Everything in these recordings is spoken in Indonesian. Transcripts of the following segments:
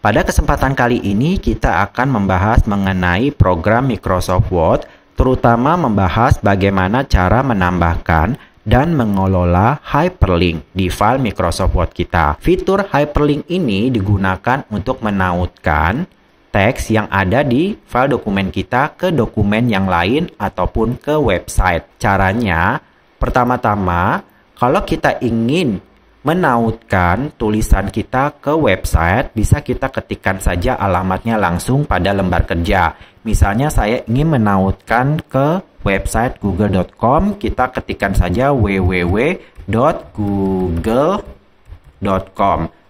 Pada kesempatan kali ini kita akan membahas mengenai program Microsoft Word, terutama membahas bagaimana cara menambahkan dan mengelola hyperlink di file Microsoft Word kita. Fitur hyperlink ini digunakan untuk menautkan teks yang ada di file dokumen kita ke dokumen yang lain ataupun ke website. Caranya, pertama-tama, kalau kita ingin menautkan tulisan kita ke website, bisa kita ketikkan saja alamatnya langsung pada lembar kerja. Misalnya saya ingin menautkan ke website google.com, kita ketikkan saja www.google.com.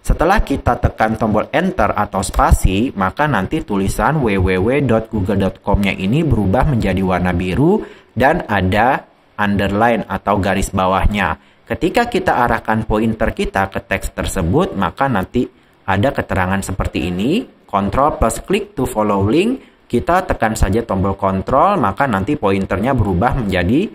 Setelah kita tekan tombol enter atau spasi, maka nanti tulisan www.google.com-nya ini berubah menjadi warna biru dan ada underline atau garis bawahnya. Ketika kita arahkan pointer kita ke teks tersebut, maka nanti ada keterangan seperti ini. Control plus klik to follow link. Kita tekan saja tombol control, maka nanti pointernya berubah menjadi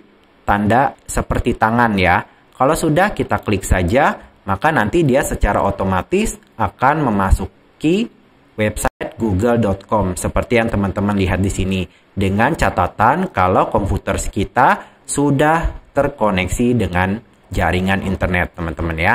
tanda seperti tangan ya. Kalau sudah kita klik saja, maka nanti dia secara otomatis akan memasuki website google.com seperti yang teman-teman lihat di sini dengan catatan kalau komputer kita sudah terkoneksi dengan jaringan internet, teman-teman ya.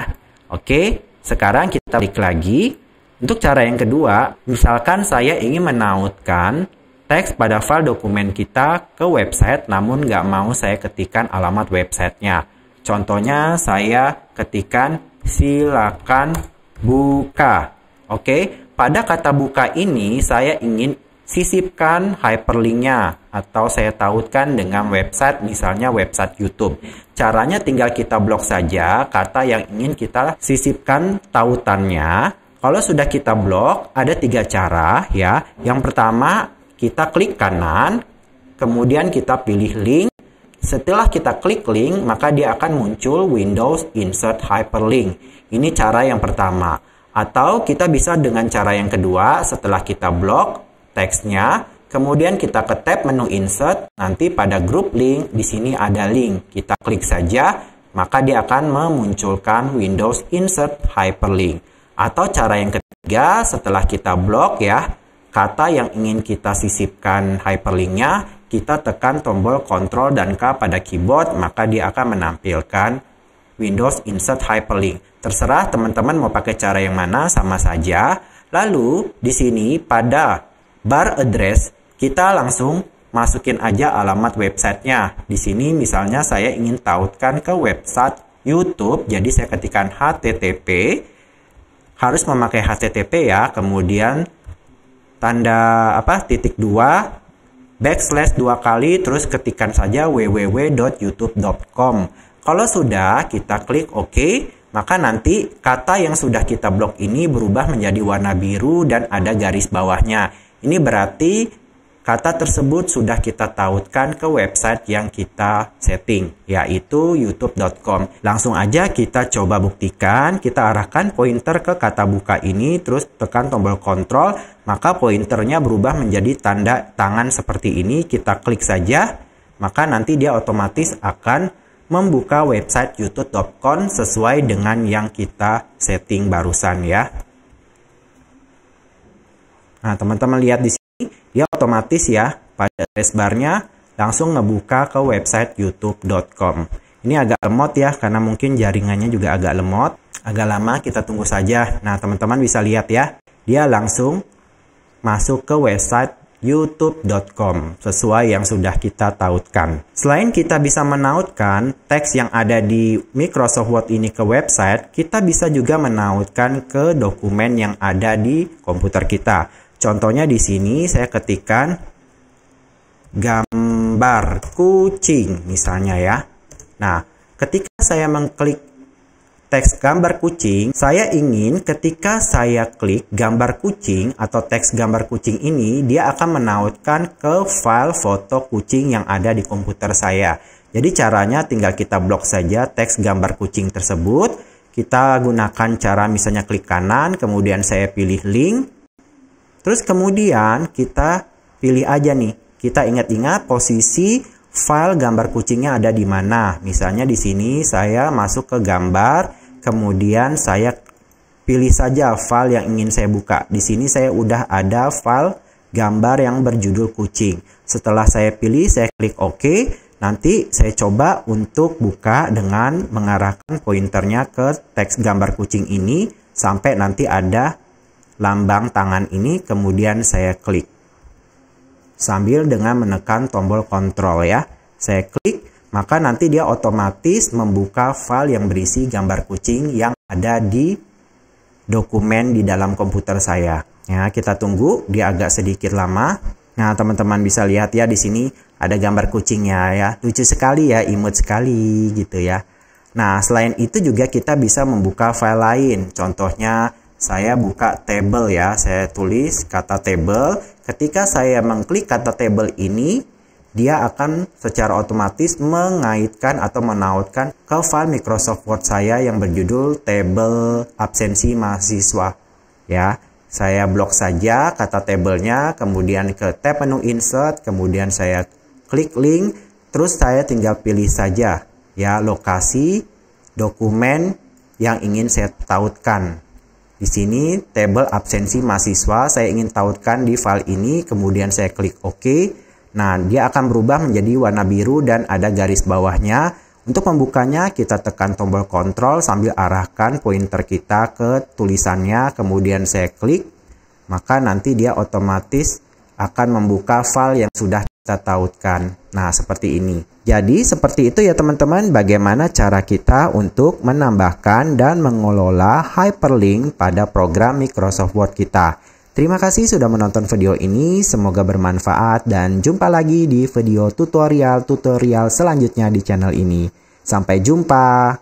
Oke, sekarang kita klik lagi. Untuk cara yang kedua, misalkan saya ingin menautkan teks pada file dokumen kita ke website, namun nggak mau saya ketikkan alamat websitenya. Contohnya, saya ketikan silakan buka. Oke, pada kata buka ini saya ingin sisipkan hyperlinknya atau saya tautkan dengan website misalnya website YouTube. Caranya tinggal kita blok saja kata yang ingin kita sisipkan tautannya. Kalau sudah kita blok ada tiga cara ya. Yang pertama kita klik kanan, kemudian kita pilih link. Setelah kita klik link, maka dia akan muncul Windows Insert Hyperlink. Ini cara yang pertama. Atau kita bisa dengan cara yang kedua, setelah kita blok, teksnya, kemudian kita ke tab menu insert, nanti pada grup link, di sini ada link, kita klik saja, maka dia akan memunculkan Windows Insert Hyperlink. Atau cara yang ketiga, setelah kita blok ya, kata yang ingin kita sisipkan hyperlinknya, kita tekan tombol Ctrl dan K pada keyboard, maka dia akan menampilkan Windows Insert Hyperlink. Terserah teman-teman mau pakai cara yang mana, sama saja. Lalu di sini pada bar address, kita langsung masukin aja alamat websitenya. Di sini misalnya saya ingin tautkan ke website YouTube, jadi saya ketikkan HTTP, harus memakai HTTP ya, kemudian tanda apa titik dua backslash dua kali terus ketikkan saja www.youtube.com. Kalau sudah kita klik OK, maka nanti kata yang sudah kita blok ini berubah menjadi warna biru dan ada garis bawahnya. Ini berarti kata tersebut sudah kita tautkan ke website yang kita setting, yaitu youtube.com. Langsung aja kita coba buktikan, kita arahkan pointer ke kata buka ini, terus tekan tombol kontrol, maka pointernya berubah menjadi tanda tangan seperti ini. Kita klik saja, maka nanti dia otomatis akan membuka website youtube.com sesuai dengan yang kita setting barusan ya. Nah, teman-teman lihat di sini, dia otomatis ya pada resbarnya langsung ngebuka ke website youtube.com. Ini agak lemot ya, karena mungkin jaringannya juga agak lemot. Agak lama, kita tunggu saja. Nah, teman-teman bisa lihat ya, dia langsung masuk ke website youtube.com sesuai yang sudah kita tautkan. Selain kita bisa menautkan teks yang ada di Microsoft Word ini ke website, kita bisa juga menautkan ke dokumen yang ada di komputer kita. Contohnya di sini saya ketikkan gambar kucing misalnya ya. Nah, ketika saya mengklik teks gambar kucing, saya ingin ketika saya klik gambar kucing atau teks gambar kucing ini, dia akan menautkan ke file foto kucing yang ada di komputer saya. Jadi caranya tinggal kita blok saja teks gambar kucing tersebut. Kita gunakan cara misalnya klik kanan, kemudian saya pilih link, Terus kemudian kita pilih aja nih. Kita ingat-ingat posisi file gambar kucingnya ada di mana. Misalnya di sini saya masuk ke gambar, kemudian saya pilih saja file yang ingin saya buka. Di sini saya udah ada file gambar yang berjudul kucing. Setelah saya pilih, saya klik OK. Nanti saya coba untuk buka dengan mengarahkan pointernya ke teks gambar kucing ini sampai nanti ada lambang tangan ini kemudian saya klik. Sambil dengan menekan tombol kontrol ya. Saya klik, maka nanti dia otomatis membuka file yang berisi gambar kucing yang ada di dokumen di dalam komputer saya. Ya, kita tunggu dia agak sedikit lama. Nah, teman-teman bisa lihat ya di sini ada gambar kucingnya ya. Lucu sekali ya, imut sekali gitu ya. Nah, selain itu juga kita bisa membuka file lain. Contohnya saya buka table ya saya tulis kata table ketika saya mengklik kata table ini dia akan secara otomatis mengaitkan atau menautkan ke file Microsoft Word saya yang berjudul table absensi mahasiswa ya saya blok saja kata tablenya kemudian ke tab menu insert kemudian saya klik link terus saya tinggal pilih saja ya lokasi dokumen yang ingin saya tautkan di sini table absensi mahasiswa saya ingin tautkan di file ini, kemudian saya klik OK. Nah, dia akan berubah menjadi warna biru dan ada garis bawahnya. Untuk membukanya, kita tekan tombol kontrol sambil arahkan pointer kita ke tulisannya, kemudian saya klik. Maka nanti dia otomatis akan membuka file yang sudah kita tautkan. Nah, seperti ini. Jadi, seperti itu ya teman-teman bagaimana cara kita untuk menambahkan dan mengelola hyperlink pada program Microsoft Word kita. Terima kasih sudah menonton video ini, semoga bermanfaat dan jumpa lagi di video tutorial-tutorial selanjutnya di channel ini. Sampai jumpa!